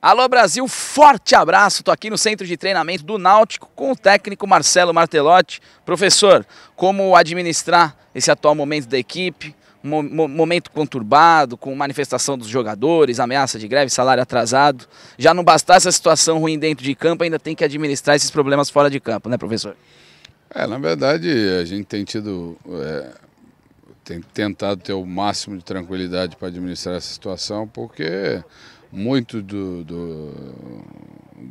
Alô Brasil, forte abraço. Estou aqui no centro de treinamento do Náutico com o técnico Marcelo Martelotti. Professor, como administrar esse atual momento da equipe? momento conturbado, com manifestação dos jogadores, ameaça de greve, salário atrasado. Já não bastasse a situação ruim dentro de campo, ainda tem que administrar esses problemas fora de campo, né, professor? É, na verdade, a gente tem tido é tem tentado ter o máximo de tranquilidade para administrar essa situação, porque muito do, do,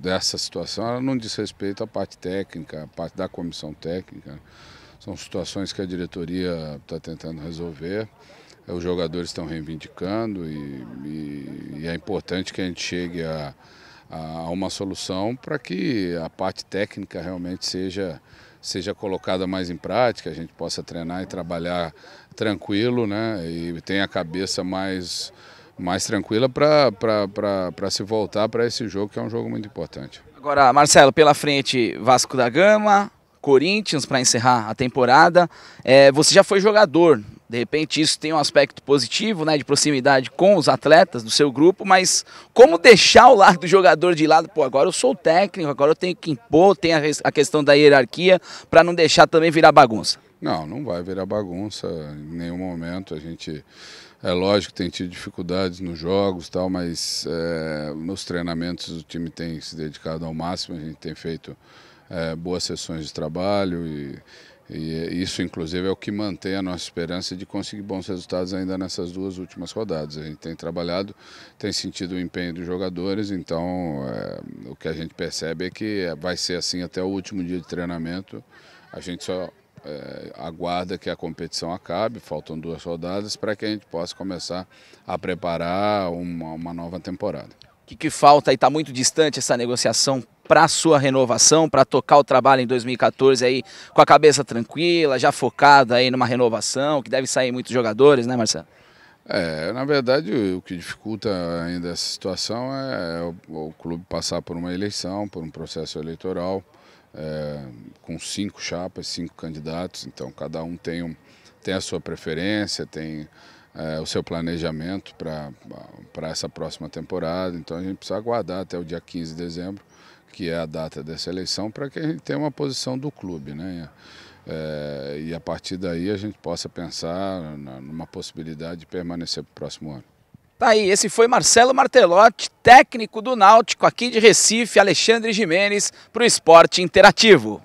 dessa situação ela não diz respeito à parte técnica, à parte da comissão técnica. São situações que a diretoria está tentando resolver, os jogadores estão reivindicando e, e, e é importante que a gente chegue a, a uma solução para que a parte técnica realmente seja seja colocada mais em prática, a gente possa treinar e trabalhar tranquilo, né? E tenha a cabeça mais, mais tranquila para se voltar para esse jogo, que é um jogo muito importante. Agora, Marcelo, pela frente, Vasco da Gama, Corinthians para encerrar a temporada. É, você já foi jogador de repente isso tem um aspecto positivo, né, de proximidade com os atletas do seu grupo, mas como deixar o lado do jogador de lado? Pô, agora eu sou o técnico, agora eu tenho que impor, tem a questão da hierarquia para não deixar também virar bagunça. Não, não vai virar bagunça em nenhum momento. A gente é lógico tem tido dificuldades nos jogos tal, mas é, nos treinamentos o time tem se dedicado ao máximo. A gente tem feito é, boas sessões de trabalho e e eh, isso, inclusive, é o que mantém a nossa esperança de conseguir bons resultados ainda nessas duas últimas rodadas. A gente tem trabalhado, tem sentido o empenho dos jogadores, então é, o que a gente percebe é que vai ser assim até o último dia de treinamento. A gente só é, aguarda que a competição acabe, faltam duas rodadas, para que a gente possa começar a preparar uma, uma nova temporada. O que, que falta e está muito distante essa negociação para a sua renovação, para tocar o trabalho em 2014 aí com a cabeça tranquila, já focada aí numa renovação, que deve sair muitos jogadores, né, Marcelo? É, na verdade, o que dificulta ainda essa situação é o, o clube passar por uma eleição, por um processo eleitoral, é, com cinco chapas, cinco candidatos, então cada um tem, um, tem a sua preferência, tem é, o seu planejamento para essa próxima temporada, então a gente precisa aguardar até o dia 15 de dezembro que é a data dessa eleição, para que a gente tenha uma posição do clube. Né? É, e a partir daí a gente possa pensar numa possibilidade de permanecer para o próximo ano. Tá aí, esse foi Marcelo Martelotti, técnico do Náutico aqui de Recife, Alexandre Jimenez, para o Esporte Interativo.